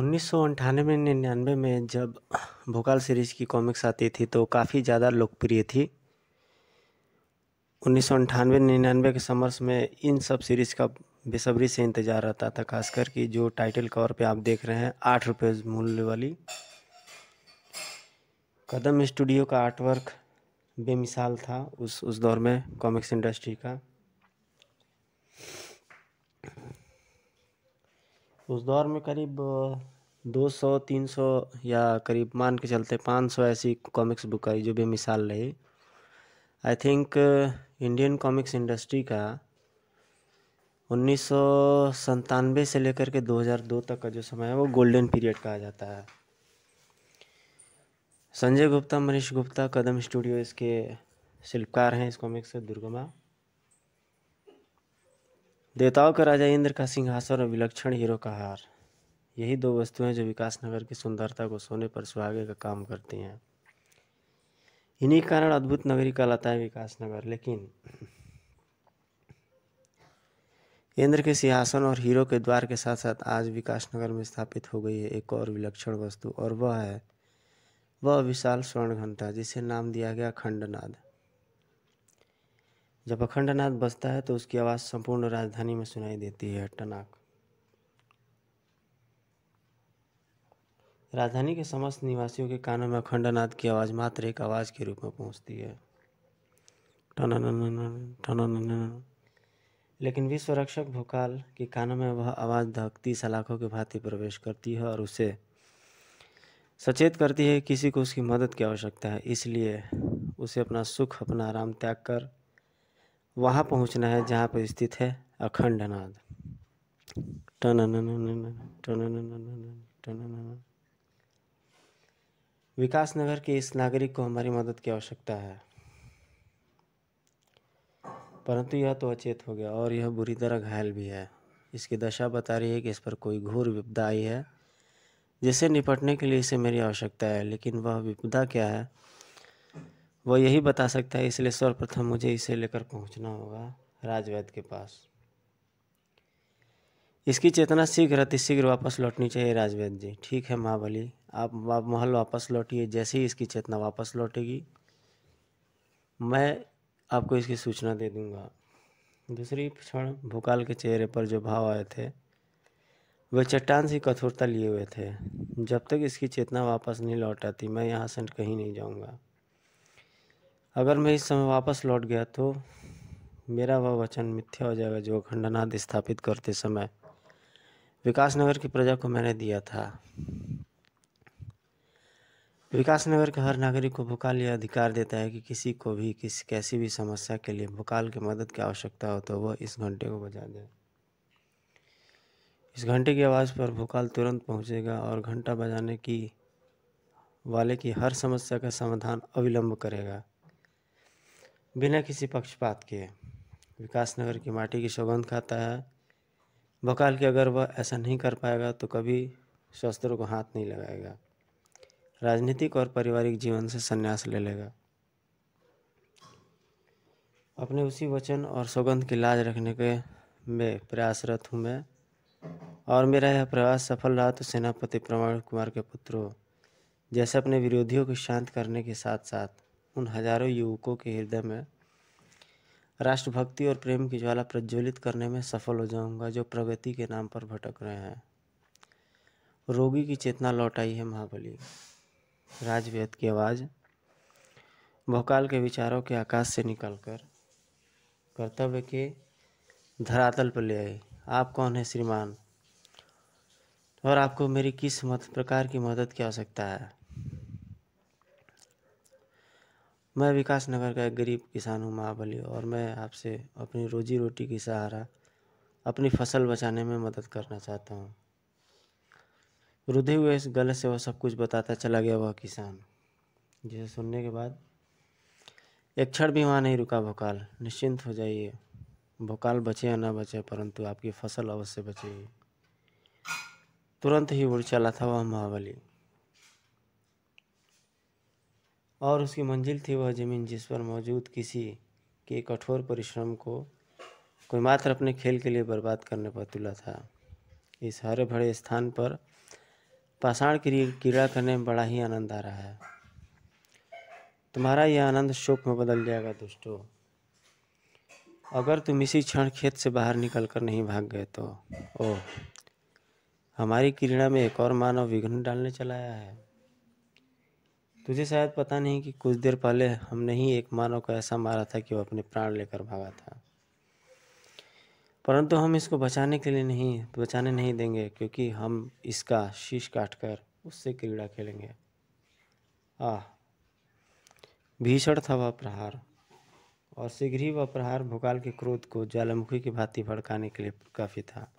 उन्नीस सौ अंठानवे में निन्यानवे में जब भोकाल सीरीज़ की कॉमिक्स आती थी तो काफ़ी ज़्यादा लोकप्रिय थी उन्नीस सौ अंठानवे निन्यानवे के समर्स में इन सब सीरीज़ का बेसब्री से इंतज़ार रहता था खासकर कि जो टाइटल कवर पे आप देख रहे हैं आठ रुपये मूल्य वाली कदम स्टूडियो का आर्टवर्क बेमिसाल था उस उस दौर में कॉमिक्स इंडस्ट्री का उस दौर में करीब 200 300 या करीब मान के चलते 500 ऐसी कॉमिक्स बुक आई जो भी मिसाल रही I think Indian comics industry का उन्नीस से लेकर के 2002 तक का जो समय है वो गोल्डन पीरियड कहा जाता है संजय गुप्ता मनीष गुप्ता कदम स्टूडियो इसके शिल्पकार हैं इस कॉमिक्स से दुर्गमा देवताओं का राजा इंद्र का सिंहासन और विलक्षण हीरो का हार यही दो वस्तुएं जो विकास नगर की सुंदरता को सोने पर सुहागे का काम करती हैं इन्हीं कारण अद्भुत नगरी कहलाता है विकास नगर लेकिन इंद्र के सिंहासन और हीरो के द्वार के साथ साथ आज विकास नगर में स्थापित हो गई है एक और विलक्षण वस्तु और वह है वह विशाल स्वर्ण घंटा जिसे नाम दिया गया खंडनाद जब अखंडनाद बजता है तो उसकी आवाज़ संपूर्ण राजधानी में सुनाई देती है टनाक राजधानी के समस्त निवासियों के कानों में अखंडनाद की आवाज़ मात्र एक आवाज़ के रूप में पहुंचती है टन लेकिन विश्व रक्षक भोकाल के कानों में वह आवाज़ धकती सलाखों के भांति प्रवेश करती है और उसे सचेत करती है किसी को उसकी मदद की आवश्यकता है इसलिए उसे अपना सुख अपना आराम त्याग कर वहाँ पहुँचना है जहाँ पर स्थित है अखंड अनाद विकास नगर के इस नागरिक को हमारी मदद की आवश्यकता है परंतु यह तो अचेत हो गया और यह बुरी तरह घायल भी है इसकी दशा बता रही है कि इस पर कोई घोर विपदा आई है जिसे निपटने के लिए इसे मेरी आवश्यकता है लेकिन वह विपदा क्या है वो यही बता सकता है इसलिए सर्वप्रथम मुझे इसे लेकर पहुंचना होगा राजवैद के पास इसकी चेतना शीघ्र अतिशीघ्र वापस लौटनी चाहिए राजवैद जी ठीक है महाबली आप आप महल वापस लौटिए जैसे ही इसकी चेतना वापस लौटेगी मैं आपको इसकी सूचना दे दूंगा दूसरी क्षण भूकाल के चेहरे पर जो भाव आए थे वे चट्टान से कठोरता लिए हुए थे जब तक इसकी चेतना वापस नहीं लौट आती मैं यहाँ से कहीं नहीं जाऊँगा अगर मैं इस समय वापस लौट गया तो मेरा वह वचन मिथ्या हो जाएगा जो खंडनाद स्थापित करते समय विकासनगर की प्रजा को मैंने दिया था विकासनगर के हर नागरिक को भूकाल यह अधिकार देता है कि किसी को भी किसी कैसी भी समस्या के लिए भूकाल की मदद की आवश्यकता हो तो वह इस घंटे को बजा दे इस घंटे की आवाज़ पर भूकाल तुरंत पहुंचेगा और घंटा बजाने की वाले की हर समस्या का समाधान अविलंब करेगा बिना किसी पक्षपात के विकास नगर की माटी की सुगंध खाता है बकाल के अगर वह ऐसा नहीं कर पाएगा तो कभी शस्त्रों को हाथ नहीं लगाएगा राजनीतिक और पारिवारिक जीवन से संन्यास ले लेगा अपने उसी वचन और सौगंध की लाज रखने के में प्रयासरत हूँ मैं और मेरा यह प्रयास सफल रहा तो सेनापति प्रमोद कुमार के पुत्रों जैसे अपने विरोधियों को शांत करने के साथ साथ उन हजारों युवकों के हृदय में राष्ट्रभक्ति और प्रेम की ज्वाला प्रज्वलित करने में सफल हो जाऊंगा जो प्रगति के नाम पर भटक रहे हैं रोगी की चेतना लौट आई है महाबली राजवेद की आवाज़ भोकाल के विचारों के आकाश से निकलकर कर्तव्य के धरातल पर ले आई आप कौन है श्रीमान और आपको मेरी किस मत प्रकार की मदद की आवश्यकता है मैं विकास नगर का एक गरीब किसान हूँ महाबली और मैं आपसे अपनी रोजी रोटी की सहारा अपनी फसल बचाने में मदद करना चाहता हूँ रुधे हुए इस गलत से वह सब कुछ बताता चला गया वह किसान जिसे सुनने के बाद एक क्षण भी वहाँ नहीं रुका भोकाल निश्चिंत हो जाइए भोकाल बचे या ना बचे परंतु आपकी फसल अवश्य बचेगी तुरंत ही उड़ चला था वह महाबली और उसकी मंजिल थी वह ज़मीन जिस पर मौजूद किसी के कठोर परिश्रम को कोई मात्र अपने खेल के लिए बर्बाद करने पर तुला था इस हरे भरे स्थान पर पाषाण की क्रीड़ा करने में बड़ा ही आनंद आ रहा है तुम्हारा यह आनंद शोक में बदल जाएगा दोस्तों अगर तुम इसी क्षण खेत से बाहर निकल कर नहीं भाग गए तो ओह हमारी क्रीड़ा में एक और मानव विघ्न डालने चलाया है तुझे शायद पता नहीं कि कुछ देर पहले हमने ही एक मानव को ऐसा मारा था कि वह अपने प्राण लेकर भागा था परंतु हम इसको बचाने के लिए नहीं बचाने नहीं देंगे क्योंकि हम इसका शीश काट कर उससे क्रीड़ा खेलेंगे आह भीषण था वह प्रहार और शीघ्र ही वह प्रहार भूकाल के क्रोध को ज्वालामुखी की भांति भड़काने के लिए काफ़ी था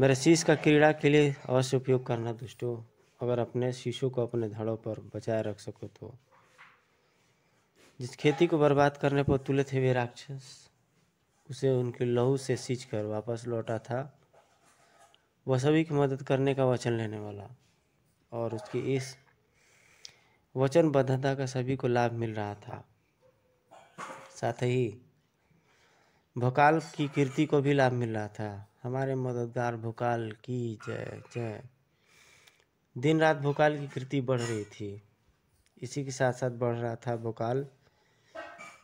मेरे शीश का क्रीड़ा के लिए अवश्य उपयोग करना दुष्टों अगर अपने शिशु को अपने धड़ों पर बचाए रख सको तो जिस खेती को बर्बाद करने पर तुले थे वे राक्षस उसे उनके लहू से सींच कर वापस लौटा था वह सभी की मदद करने का वचन लेने वाला और उसकी इस वचनबद्धता का सभी को लाभ मिल रहा था साथ ही भोकाल की कीर्ति को भी लाभ मिल रहा था हमारे मददगार भोकाल की जय जय दिन रात भोकाल की कृति बढ़ रही थी इसी के साथ साथ बढ़ रहा था भोकाल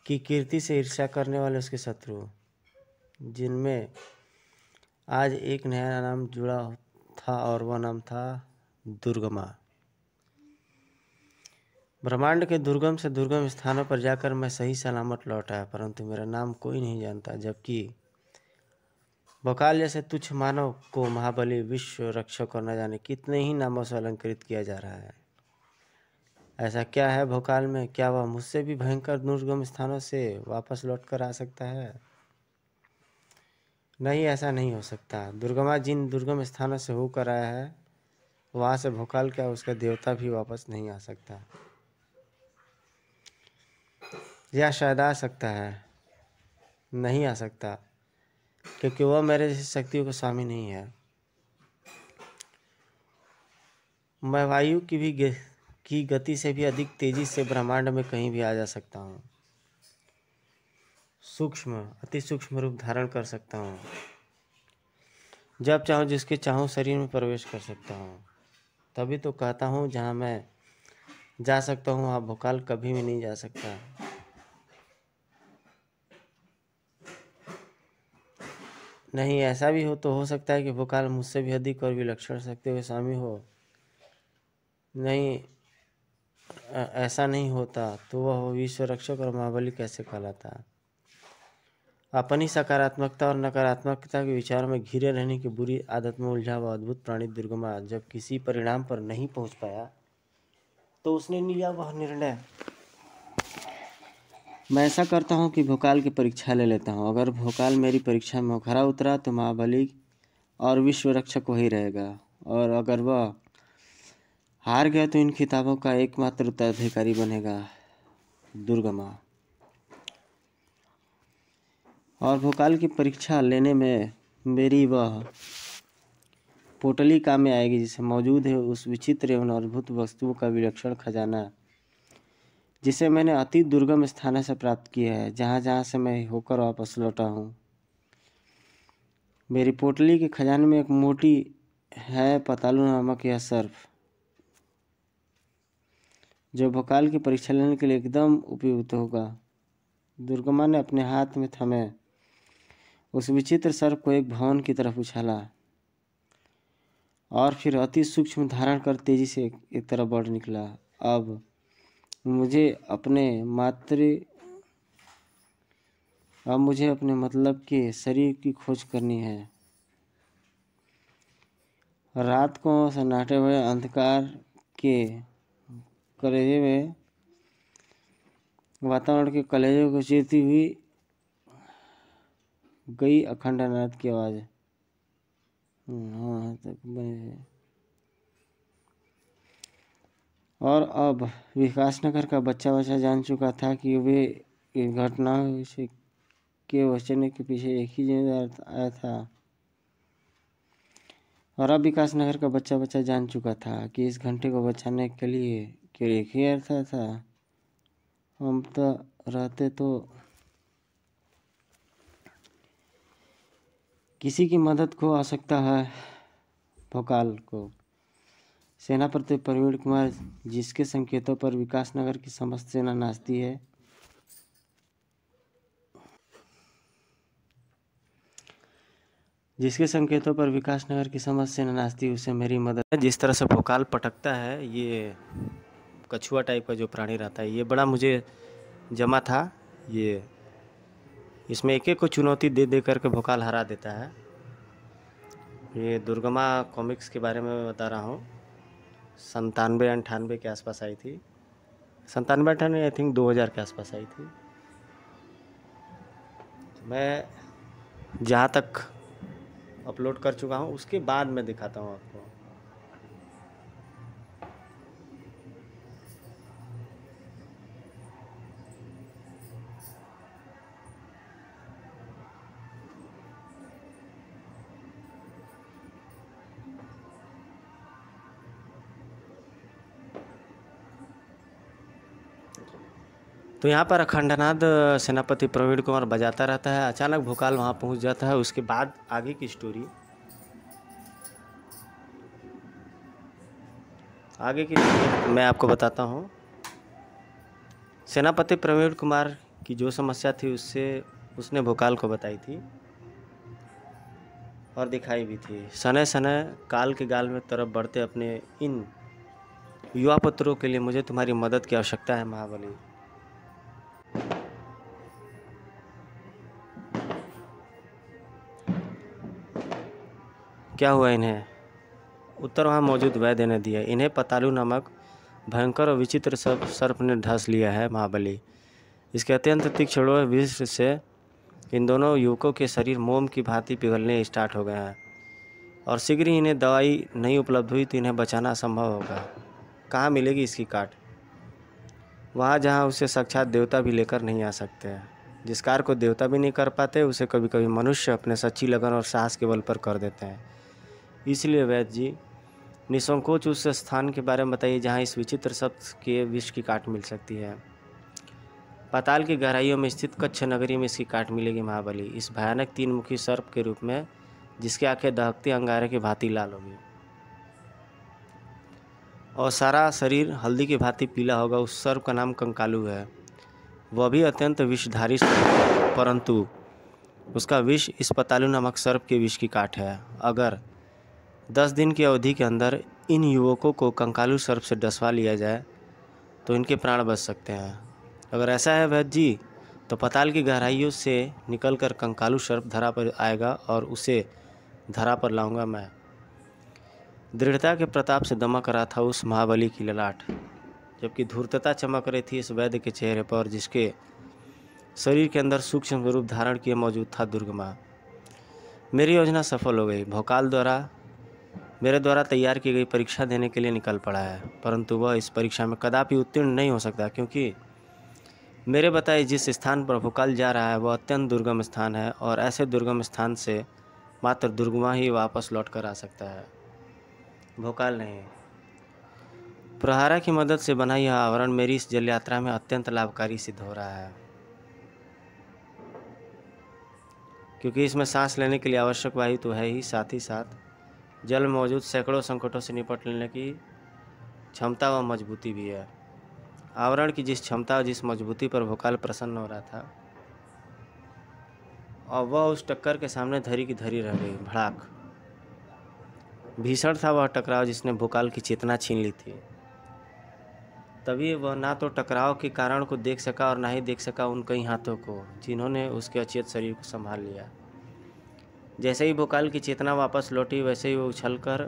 की कीर्ति से ईर्ष्या करने वाले उसके शत्रु जिनमें आज एक नया नाम जुड़ा था और वह नाम था दुर्गमा ब्रह्मांड के दुर्गम से दुर्गम स्थानों पर जाकर मैं सही सलामत लौटा परंतु मेरा नाम कोई नहीं जानता जबकि बकाल जैसे तुच्छ मानव को महाबली विश्व रक्षक और न जाने कितने ही नामों से अलंकृत किया जा रहा है ऐसा क्या है भोकाल में क्या वह मुझसे भी भयंकर दुर्गम स्थानों से वापस लौट कर आ सकता है नहीं ऐसा नहीं हो सकता दुर्गमा जिन दुर्गम स्थानों से होकर आया है वहाँ से भोकाल क्या उसका देवता भी वापस नहीं आ सकता या शायद आ सकता है नहीं आ सकता क्योंकि वह मेरे जैसी शक्तियों का स्वामी नहीं है मैं वायु की भी की गति से भी अधिक तेजी से ब्रह्मांड में कहीं भी आ जा सकता हूँ सूक्ष्म अति सूक्ष्म रूप धारण कर सकता हूँ जब चाहूँ जिसके चाहूँ शरीर में प्रवेश कर सकता हूँ तभी तो कहता हूँ जहाँ मैं जा सकता हूँ वहाँ भोकाल कभी भी नहीं जा सकता नहीं ऐसा भी हो तो हो सकता है कि वो काल मुझसे भी अधिक और विलक्षण सकते हुए स्वामी हो नहीं ऐसा नहीं होता तो वह विश्व रक्षक और महाबली कैसे कहलाता अपनी सकारात्मकता और नकारात्मकता के विचार में घिरे रहने की बुरी आदत में उलझा हुआ अद्भुत प्राणी दुर्गमा जब किसी परिणाम पर नहीं पहुंच पाया तो उसने लिया वह निर्णय मैं ऐसा करता हूँ कि भोकाल की परीक्षा ले लेता हूँ अगर भोकाल मेरी परीक्षा में खरा उतरा तो महाबली और विश्व रक्षक वही रहेगा और अगर वह हार गया तो इन किताबों का एकमात्र उत्तराधिकारी बनेगा दुर्गमा और भोकाल की परीक्षा लेने में मेरी वह पोटली काम में आएगी जिसे मौजूद है उस विचित्र एवं अद्भुत वस्तुओं का विलक्षण खजाना जिसे मैंने अति दुर्गम स्थान से प्राप्त किया है जहाँ जहाँ से मैं होकर वापस लौटा हूँ मेरी पोटली के खजाने में एक मोटी है पतालू नामक यह सर्फ जो भोकाल की परीक्षा लेने के लिए एकदम उपयुक्त होगा दुर्गमा ने अपने हाथ में थमे उस विचित्र सर्प को एक भवन की तरफ उछाला और फिर अति सूक्ष्म धारण कर तेजी से एक तरफ बढ़ निकला अब मुझे अपने मातृ अब मुझे अपने मतलब के शरीर की खोज करनी है रात को सन्नाटे हुए अंधकार के कलेजे में वातावरण के कलेजों को चीरती हुई गई अखंड अनाथ की आवाज़ हाँ तक बने और अब विकास नगर का बच्चा बच्चा जान चुका था कि वे घटना से के बचने के पीछे एक ही जिम्मेदार आया था और अब विकास नगर का बच्चा बच्चा जान चुका था कि इस घंटे को बचाने के लिए केवल एक ही अर्थ था हम तो रहते तो किसी की मदद को आ सकता है भोकाल को सेनापति प्रवीण कुमार जिसके संकेतों पर विकासनगर की समस्त सेना नाचती है जिसके संकेतों पर विकासनगर की समस्त सेना नाचती है उसे मेरी मदद जिस तरह से भोकाल पटकता है ये कछुआ टाइप का जो प्राणी रहता है ये बड़ा मुझे जमा था ये इसमें एक एक को चुनौती दे दे करके भोकाल हरा देता है ये दुर्गमा कॉमिक्स के बारे में बता रहा हूँ संतानवे अंठानवे के आसपास आई थी संतानवे अठानवे आई थिंक 2000 के आसपास आई थी मैं जहाँ तक अपलोड कर चुका हूँ उसके बाद मैं दिखाता हूँ आपको तो यहाँ पर अखंडनाद सेनापति प्रवीण कुमार बजाता रहता है अचानक भोकाल वहाँ पहुँच जाता है उसके बाद आगे की स्टोरी आगे की मैं आपको बताता हूँ सेनापति प्रवीण कुमार की जो समस्या थी उससे उसने भोकाल को बताई थी और दिखाई भी थी सने सने काल के गाल में तरफ बढ़ते अपने इन युवा पुत्रों के लिए मुझे तुम्हारी मदद की आवश्यकता है महाबली क्या हुआ इन्हें उत्तर वहाँ मौजूद वैद्य ने दिया इन्हें पतालु नामक भयंकर और विचित्र सर्प सर्प ने ढस लिया है महाबली इसके अत्यंत तीक्ष्ण विश्व से इन दोनों युवकों के शरीर मोम की भांति पिघलने स्टार्ट हो गए हैं और शीघ्र ही इन्हें दवाई नहीं उपलब्ध हुई तो इन्हें बचाना असंभव होगा कहाँ मिलेगी इसकी काट वहाँ जहाँ उसे साक्षात देवता भी लेकर नहीं आ सकते हैं जिस कार्य को देवता भी नहीं कर पाते उसे कभी कभी मनुष्य अपने सच्ची लगन और साहस के बल पर कर देते हैं इसलिए वैद्य जी निसंकोच उस स्थान के बारे में बताइए जहाँ इस विचित्र शब्द के विष की काट मिल सकती है पाताल की गहराइयों में स्थित कच्छ नगरी में इसकी काट मिलेगी महाबली इस भयानक तीन मुखी सर्प के रूप में जिसके आंखें दहकते अंगारे की भांति लाल होगी और सारा शरीर हल्दी की भांति पीला होगा उस सर्प का नाम कंकालू है वह भी अत्यंत विषधारी परंतु उसका विष इस पतालू नामक सर्प के विष की काट है अगर दस दिन की अवधि के अंदर इन युवकों को कंकालू सर्प से डसवा लिया जाए तो इनके प्राण बच सकते हैं अगर ऐसा है वैद्य जी तो पताल की गहराइयों से निकलकर कंकालू सर्प धरा पर आएगा और उसे धरा पर लाऊंगा मैं दृढ़ता के प्रताप से दमक रहा था उस महाबली की ललाट जबकि धूर्तता चमक रही थी इस वैद्य के चेहरे पर जिसके शरीर के अंदर सूक्ष्म रूप धारण किए मौजूद था दुर्गमा मेरी योजना सफल हो गई भोकाल द्वारा मेरे द्वारा तैयार की गई परीक्षा देने के लिए निकल पड़ा है परंतु वह इस परीक्षा में कदापि उत्तीर्ण नहीं हो सकता क्योंकि मेरे बताए जिस स्थान पर भूकाल जा रहा है वह अत्यंत दुर्गम स्थान है और ऐसे दुर्गम स्थान से मात्र दुर्गमा ही वापस लौट कर आ सकता है भोकाल नहीं प्रहारा की मदद से बना यह आवरण मेरी इस जल यात्रा में अत्यंत लाभकारी सिद्ध हो रहा है क्योंकि इसमें सांस लेने के लिए आवश्यक वायु तो है ही साथ ही साथ जल में मौजूद सैकड़ों संकटों से निपट लेने की क्षमता व मजबूती भी है आवरण की जिस क्षमता और जिस मजबूती पर भोकाल प्रसन्न हो रहा था और वह उस टक्कर के सामने धरी की धरी रह गई भड़ाक भीषण था वह टकराव जिसने भोकाल की चेतना छीन ली थी तभी वह ना तो टकराव के कारण को देख सका और ना ही देख सका उन कई हाथों को जिन्होंने उसके अचेत शरीर को संभाल लिया जैसे ही भोकाल की चेतना वापस लौटी वैसे ही वो उछल कर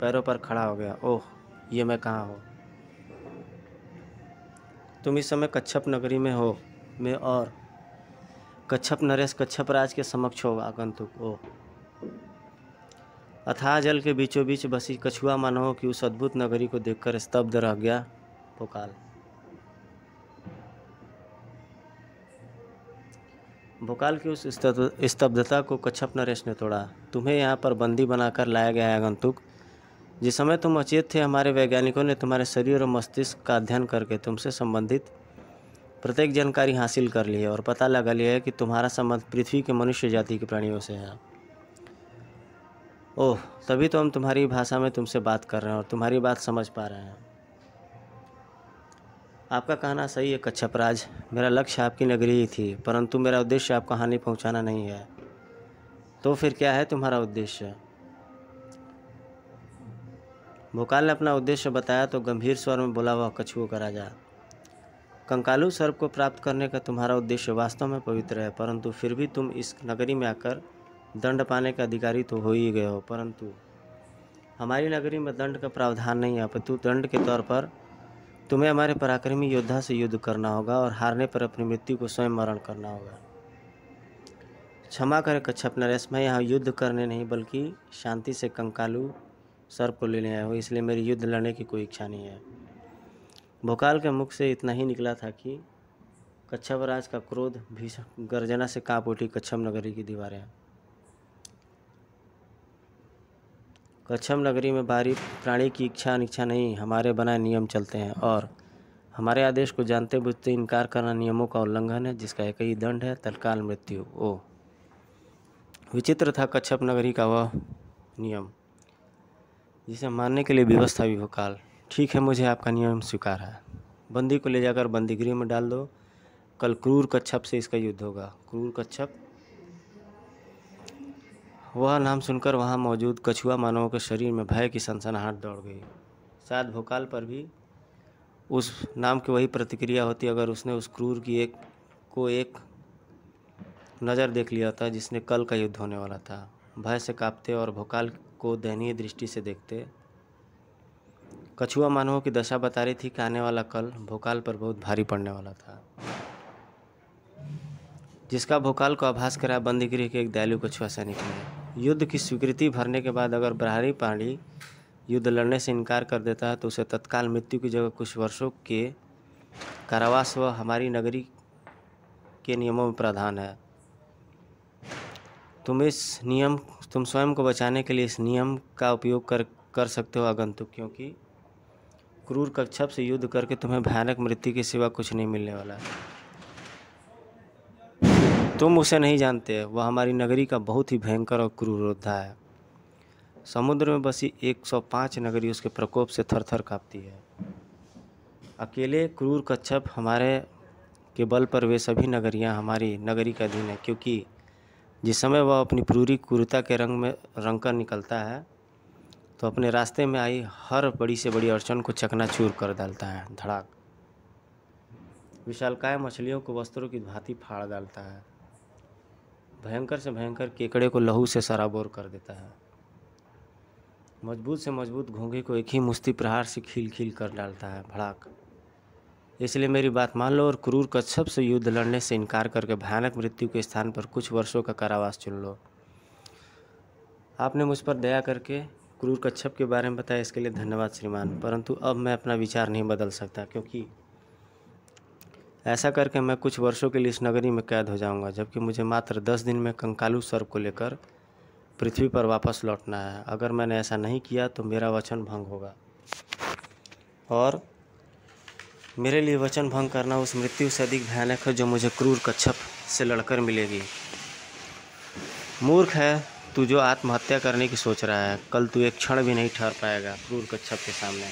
पैरों पर खड़ा हो गया ओह ये मैं कहाँ हो तुम इस समय कच्छप नगरी में हो मैं और कच्छप नरेश कच्छप राज के समक्ष हो आगंतुक ओह अथाह जल के बीचों बीच बसी कछुआ मानव की उस अद्भुत नगरी को देखकर स्तब्ध रह गया भोकाल भोकाल की उस स्तब्धता को कच्छप नरेश ने तोड़ा तुम्हें यहाँ पर बंदी बनाकर लाया गया है आगंतुक जिस समय तुम अचेत थे हमारे वैज्ञानिकों ने तुम्हारे शरीर और मस्तिष्क का अध्ययन करके तुमसे संबंधित प्रत्येक जानकारी हासिल कर ली है और पता लगा लिया है कि तुम्हारा संबंध पृथ्वी के मनुष्य जाति के प्राणियों से है ओह तभी तो हम तुम्हारी भाषा में तुमसे बात कर रहे हैं और तुम्हारी बात समझ पा रहे हैं आपका कहना सही है कच्छपराज मेरा लक्ष्य आपकी नगरी ही थी परंतु मेरा उद्देश्य आपको हानि पहुंचाना नहीं है तो फिर क्या है तुम्हारा उद्देश्य भोकाल ने अपना उद्देश्य बताया तो गंभीर स्वर में बोला वह कछुओ का राजा कंकालू सर्प को प्राप्त करने का तुम्हारा उद्देश्य वास्तव में पवित्र है परंतु फिर भी तुम इस नगरी में आकर दंड पाने का अधिकारी तो हो ही गए हो परंतु हमारी नगरी में दंड का प्रावधान नहीं है अपितु दंड के तौर पर तुम्हें हमारे पराक्रमी योद्धा से युद्ध करना होगा और हारने पर अपनी मृत्यु को स्वयं मरण करना होगा क्षमा कर कच्छप नरेश मैं यहाँ युद्ध करने नहीं बल्कि शांति से कंकालू सर को लेने आया हूँ इसलिए मेरी युद्ध लड़ने की कोई इच्छा नहीं है भोकाल के मुख से इतना ही निकला था कि कच्छपराज का क्रोध भीषण गर्जना से कांप उठी कच्छप नगरी की दीवारें कच्छम नगरी में बाहरी प्राणी की इच्छा अनिच्छा नहीं हमारे बनाए नियम चलते हैं और हमारे आदेश को जानते बुझते इनकार करना नियमों का उल्लंघन है जिसका एक ही दंड है तत्काल मृत्यु ओ विचित्र था कच्छप नगरी का वह नियम जिसे मानने के लिए व्यवस्था भी हो काल ठीक है मुझे आपका नियम स्वीकार है बंदी को ले जाकर बंदीगृह में डाल दो कल क्रूर कच्छप से इसका युद्ध होगा क्रूर कच्छप वह नाम सुनकर वहाँ मौजूद कछुआ मानवों के शरीर में भय की सनसनाहट दौड़ गई शायद भोकाल पर भी उस नाम की वही प्रतिक्रिया होती अगर उसने उस क्रूर की एक को एक नज़र देख लिया था जिसने कल का युद्ध होने वाला था भय से कांपते और भोकाल को दयनीय दृष्टि से देखते कछुआ मानवों की दशा बता रही थी कि आने वाला कल भोकाल पर बहुत भारी पड़ने वाला था जिसका भोकाल को आभास बंदी बंदीगृह के एक दयालु कछुआ सैनिक ने युद्ध की स्वीकृति भरने के बाद अगर ब्राहरी पाणी युद्ध लड़ने से इनकार कर देता है तो उसे तत्काल मृत्यु की जगह कुछ वर्षों के कारावास व हमारी नगरी के नियमों में प्राधान है तुम इस नियम तुम स्वयं को बचाने के लिए इस नियम का उपयोग कर कर सकते हो आगंतुक क्योंकि क्रूर कक्षप से युद्ध करके तुम्हें भयानक मृत्यु के सिवा कुछ नहीं मिलने वाला है तुम उसे नहीं जानते वह हमारी नगरी का बहुत ही भयंकर और क्रूर योद्धा है समुद्र में बसी 105 नगरी उसके प्रकोप से थर थर काँपती है अकेले क्रूर कच्छप हमारे के बल पर वे सभी नगरियाँ हमारी नगरी का अधीन है क्योंकि जिस समय वह अपनी पूरी क्रूरता के रंग में रंग कर निकलता है तो अपने रास्ते में आई हर बड़ी से बड़ी अड़चन को चकनाचूर कर डालता है धड़ाक विशालकाय मछलियों को वस्त्रों की भांति फाड़ डालता है भयंकर से भयंकर केकड़े को लहू से सराबोर कर देता है मजबूत से मजबूत घोंघे को एक ही मुस्ती प्रहार से खिल खिल कर डालता है भड़ाक इसलिए मेरी बात मान लो और क्रूर कच्छप से युद्ध लड़ने से इनकार करके भयानक मृत्यु के स्थान पर कुछ वर्षों का कारावास चुन लो आपने मुझ पर दया करके क्रूर कच्छप के बारे में बताया इसके लिए धन्यवाद श्रीमान परंतु अब मैं अपना विचार नहीं बदल सकता क्योंकि ऐसा करके मैं कुछ वर्षों के लिए इस नगरी में कैद हो जाऊंगा जबकि मुझे मात्र दस दिन में कंकालू सर्प को लेकर पृथ्वी पर वापस लौटना है अगर मैंने ऐसा नहीं किया तो मेरा वचन भंग होगा और मेरे लिए वचन भंग करना उस मृत्यु से अधिक भयानक है जो मुझे क्रूर कच्छप से लड़कर मिलेगी मूर्ख है तू जो आत्महत्या करने की सोच रहा है कल तू एक क्षण भी नहीं ठहर पाएगा क्रूर कच्छप के सामने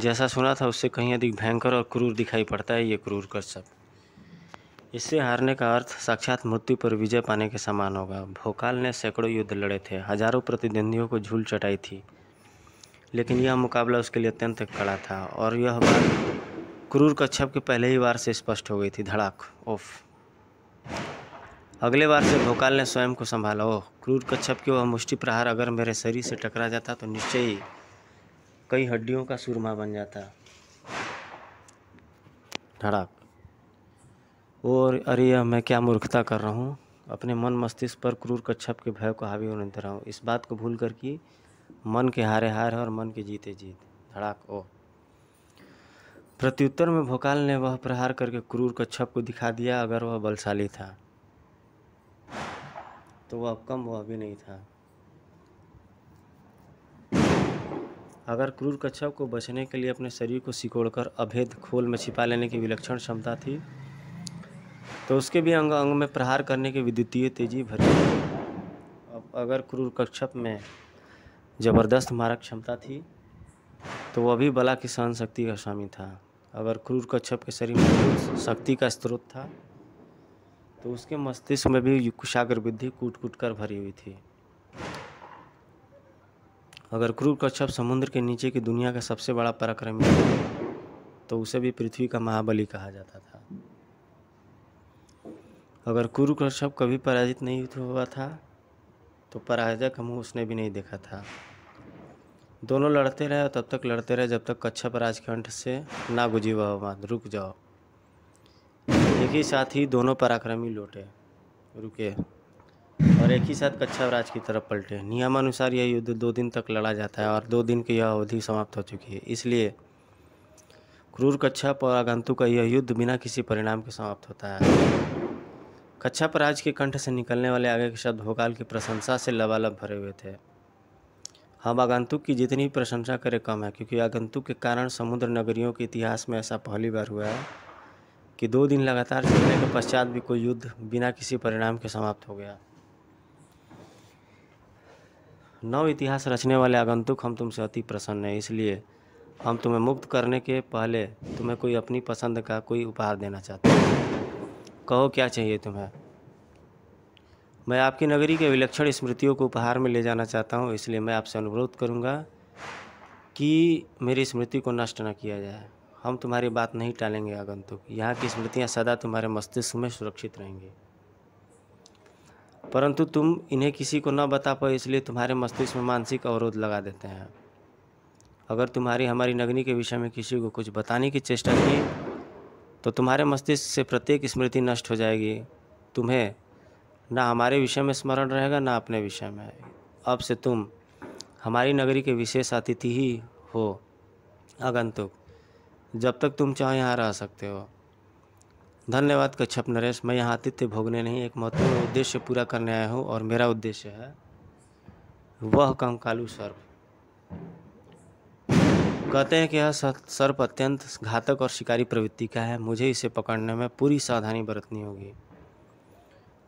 जैसा सुना था उससे कहीं अधिक भयंकर और क्रूर दिखाई पड़ता है ये क्रूर कश्यप इससे हारने का अर्थ साक्षात मृत्यु पर विजय पाने के समान होगा भोकाल ने सैकड़ों युद्ध लड़े थे हजारों प्रतिद्वंदियों को झूल चटाई थी लेकिन यह मुकाबला उसके लिए अत्यंत कड़ा था और यह बात क्रूर कच्छप के पहले ही बार से स्पष्ट हो गई थी धड़ाक ओफ अगले बार से भोकाल ने स्वयं को संभाला ओह क्रूर कच्छप की वह मुष्टि प्रहार अगर मेरे शरीर से टकरा जाता तो निश्चय ही कई हड्डियों का सुरमा बन जाता धड़ाक और अरे यह मैं क्या मूर्खता कर रहा हूँ अपने मन मस्तिष्क पर क्रूर कच्छप के भय को हावी होने दे रहा हूँ इस बात को भूल कर कि मन के हारे हार है और मन के जीते जीत धड़ाक ओ प्रत्युत्तर में भोकाल ने वह प्रहार करके क्रूर कच्छप को दिखा दिया अगर वह बलशाली था तो वह कम वह भी नहीं था अगर क्रूर कच्छप को बचने के लिए अपने शरीर को सिकोड़कर अभेद खोल में छिपा लेने की विलक्षण क्षमता थी तो उसके भी अंग अंग में प्रहार करने की विद्युतीय तेजी भरी अब अगर क्रूर कक्षप में ज़बरदस्त मारक क्षमता थी तो वह भी बला की सहन शक्ति का स्वामी था अगर क्रूर कक्षप के शरीर में शक्ति का स्रोत था तो उसके मस्तिष्क में भी कुशाग्र बुद्धि कूट कूट कर भरी हुई थी अगर क्रूर कच्छप समुद्र के नीचे की दुनिया का सबसे बड़ा पराक्रमी तो उसे भी पृथ्वी का महाबली कहा जाता था अगर क्रूर कच्छप कभी पराजित नहीं हुआ था तो पराजय का उसने भी नहीं देखा था दोनों लड़ते रहे और तब तक लड़ते रहे जब तक कच्छप राजकंठ से ना गुजी हुआ रुक जाओ एक ही साथ ही दोनों पराक्रमी लौटे रुके और एक ही साथ कच्छावराज की तरफ पलटे नियमानुसार यह युद्ध दो दिन तक लड़ा जाता है और दो दिन की यह अवधि समाप्त हो चुकी है इसलिए क्रूर कच्छप और आगंतु का यह युद्ध बिना किसी परिणाम के समाप्त होता है कच्छप राज के कंठ से निकलने वाले आगे के शब्द भोकाल की प्रशंसा से लबालब भरे हुए थे हम आगंतुक की जितनी प्रशंसा करें कम है क्योंकि आगंतुक के कारण समुद्र नगरियों के इतिहास में ऐसा पहली बार हुआ है कि दो दिन लगातार चलने के पश्चात भी कोई युद्ध बिना किसी परिणाम के समाप्त हो गया नव इतिहास रचने वाले आगंतुक हम तुमसे अति प्रसन्न हैं इसलिए हम तुम्हें मुक्त करने के पहले तुम्हें कोई अपनी पसंद का कोई उपहार देना चाहते हैं कहो क्या चाहिए तुम्हें मैं आपकी नगरी के विलक्षण स्मृतियों को उपहार में ले जाना चाहता हूँ इसलिए मैं आपसे अनुरोध करूँगा कि मेरी स्मृति को नष्ट न किया जाए हम तुम्हारी बात नहीं टालेंगे आगंतुक यहाँ की स्मृतियाँ सदा तुम्हारे मस्तिष्क में सुरक्षित रहेंगी परंतु तुम इन्हें किसी को न बता पाए इसलिए तुम्हारे मस्तिष्क में मानसिक अवरोध लगा देते हैं अगर तुम्हारी हमारी नग्नि के विषय में किसी को कुछ बताने की चेष्टा की तो तुम्हारे मस्तिष्क से प्रत्येक स्मृति नष्ट हो जाएगी तुम्हें ना हमारे विषय में स्मरण रहेगा ना अपने विषय में अब से तुम हमारी नगरी के विशेष अतिथि ही हो आगंतुक जब तक तुम चाहो यहाँ रह सकते हो धन्यवाद कच्छप नरेश मैं यहाँ आतिथ्य भोगने नहीं एक महत्वपूर्ण उद्देश्य पूरा करने आया हूँ और मेरा उद्देश्य है वह कालू सर्प कहते हैं कि यह सर्प अत्यंत घातक और शिकारी प्रवृत्ति का है मुझे इसे पकड़ने में पूरी सावधानी बरतनी होगी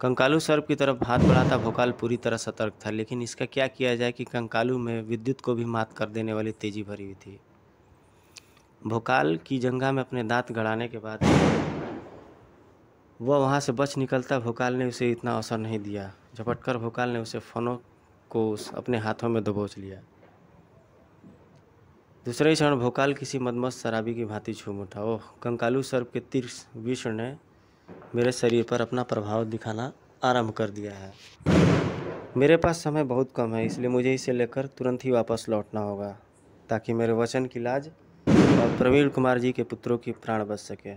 कंकालू सर्प की तरफ हाथ बढ़ाता भोकाल पूरी तरह सतर्क था लेकिन इसका क्या किया जाए कि कंकालू में विद्युत को भी मात कर देने वाली तेजी भरी हुई थी भोकाल की जंगा में अपने दांत गड़ाने के बाद वह वहाँ से बच निकलता भोकाल ने उसे इतना अवसर नहीं दिया झपटकर भोकाल ने उसे फनों को उस अपने हाथों में दबोच लिया दूसरे ही क्षण भोकाल किसी मदमस्त शराबी की भांति झूम उठा ओह कंकालू सर्प के तीर्ष विष ने मेरे शरीर पर अपना प्रभाव दिखाना आरंभ कर दिया है मेरे पास समय बहुत कम है इसलिए मुझे इसे लेकर तुरंत ही वापस लौटना होगा ताकि मेरे वचन की लाज और प्रवीण कुमार जी के पुत्रों की प्राण बच सके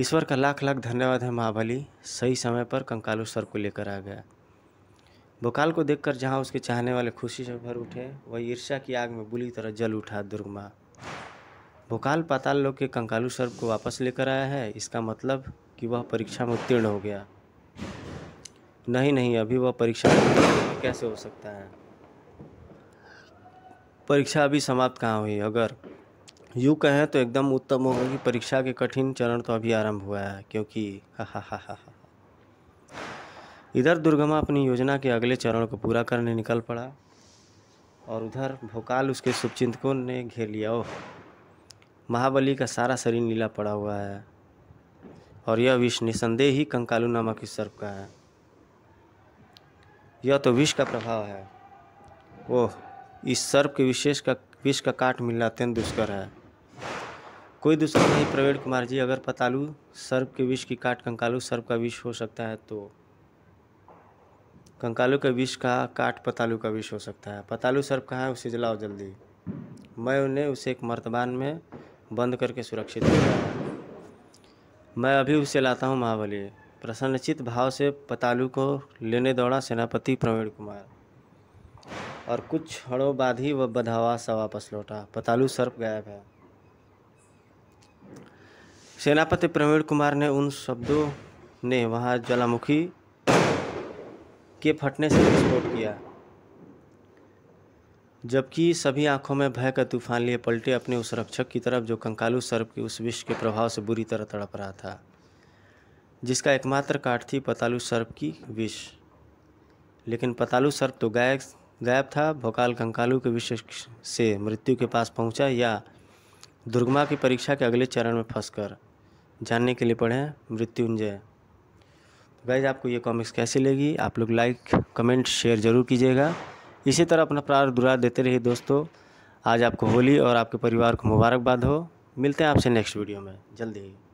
ईश्वर का लाख लाख धन्यवाद है महाबली सही समय पर कंकालु सर को लेकर आ गया बोकाल को देखकर जहाँ उसके चाहने वाले खुशी से भर उठे वह ईर्ष्या की आग में बुरी तरह जल उठा दुर्गमा भोकाल पाताल लोग के कंकालू सर्प को वापस लेकर आया है इसका मतलब कि वह परीक्षा में उत्तीर्ण हो गया नहीं नहीं अभी वह परीक्षा कैसे हो सकता है परीक्षा अभी समाप्त कहाँ हुई अगर यूँ कहें तो एकदम उत्तम होगा कि परीक्षा के कठिन चरण तो अभी आरंभ हुआ है क्योंकि इधर दुर्गमा अपनी योजना के अगले चरण को पूरा करने निकल पड़ा और उधर भोकाल उसके शुभचिंतकों ने घेर लिया ओह महाबली का सारा शरीर नीला पड़ा हुआ है और यह विष निसंदेह ही कंकालू नामक इस सर्प का है यह तो विष का प्रभाव है ओह इस सर्प के विशेष का विष का काट मिलना अत्यंत दुष्कर है कोई दूसरा नहीं प्रवीण कुमार जी अगर पतालू सर्प के विष की काट कंकालू सर्प का विष हो सकता है तो कंकालू के विष का काट पतालू का विष हो सकता है पतालू सर्प कहाँ है उसे जलाओ जल्दी मैं उन्हें उसे एक मर्तबान में बंद करके सुरक्षित किया मैं अभी उसे लाता हूँ महाबली प्रसन्नचित भाव से पतालू को लेने दौड़ा सेनापति प्रवीण कुमार और कुछ क्षणों बाद ही वह बधावा सा वापस लौटा पतालू सर्प गायब है सेनापति प्रवीण कुमार ने उन शब्दों ने वहाँ ज्वालामुखी के फटने से विस्फोट किया जबकि सभी आंखों में भय का तूफान लिए पलटे अपने उस रक्षक की तरफ जो कंकालू सर्प के उस विष के प्रभाव से बुरी तरह तड़प रहा था जिसका एकमात्र काट थी पतालू सर्प की विष लेकिन पतालू सर्प तो गायब गायब था भोकाल कंकालू के विष से मृत्यु के पास पहुंचा या दुर्गमा की परीक्षा के अगले चरण में फंसकर जानने के लिए पढ़ें मृत्युंजय तो गाइज आपको ये कॉमिक्स कैसी लगी आप लोग लाइक कमेंट शेयर ज़रूर कीजिएगा इसी तरह अपना प्यार दुरा देते रहिए दोस्तों आज आपको होली और आपके परिवार को मुबारकबाद हो मिलते हैं आपसे नेक्स्ट वीडियो में जल्दी ही